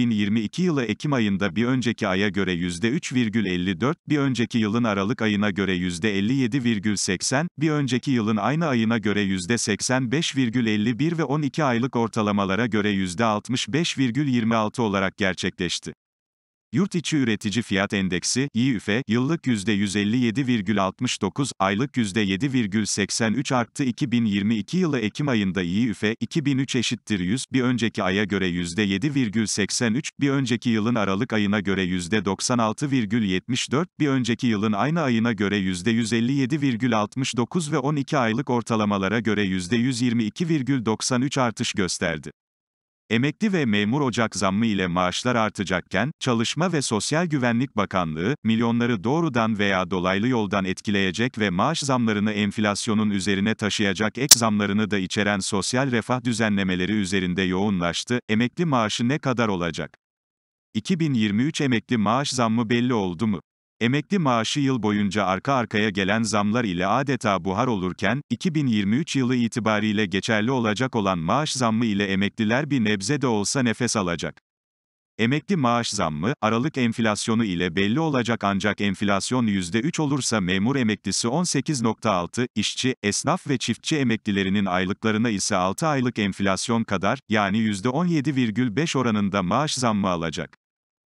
2022 yılı Ekim ayında bir önceki aya göre %3,54, bir önceki yılın Aralık ayına göre %57,80, bir önceki yılın aynı ayına göre %85,51 ve 12 aylık ortalamalara göre %65,26 olarak gerçekleşti. Yurt içi üretici fiyat endeksi, YÜFE, yıllık %157,69, aylık %7,83 arttı 2022 yılı Ekim ayında YÜFE, 2003 eşittir 100, bir önceki aya göre %7,83, bir önceki yılın Aralık ayına göre %96,74, bir önceki yılın aynı ayına göre %157,69 ve 12 aylık ortalamalara göre %122,93 artış gösterdi. Emekli ve memur ocak zammı ile maaşlar artacakken, Çalışma ve Sosyal Güvenlik Bakanlığı, milyonları doğrudan veya dolaylı yoldan etkileyecek ve maaş zamlarını enflasyonun üzerine taşıyacak ek zamlarını da içeren sosyal refah düzenlemeleri üzerinde yoğunlaştı, emekli maaşı ne kadar olacak? 2023 emekli maaş zammı belli oldu mu? Emekli maaşı yıl boyunca arka arkaya gelen zamlar ile adeta buhar olurken, 2023 yılı itibariyle geçerli olacak olan maaş zammı ile emekliler bir nebze de olsa nefes alacak. Emekli maaş zammı, Aralık enflasyonu ile belli olacak ancak enflasyon %3 olursa memur emeklisi 18.6, işçi, esnaf ve çiftçi emeklilerinin aylıklarına ise 6 aylık enflasyon kadar, yani %17,5 oranında maaş zammı alacak.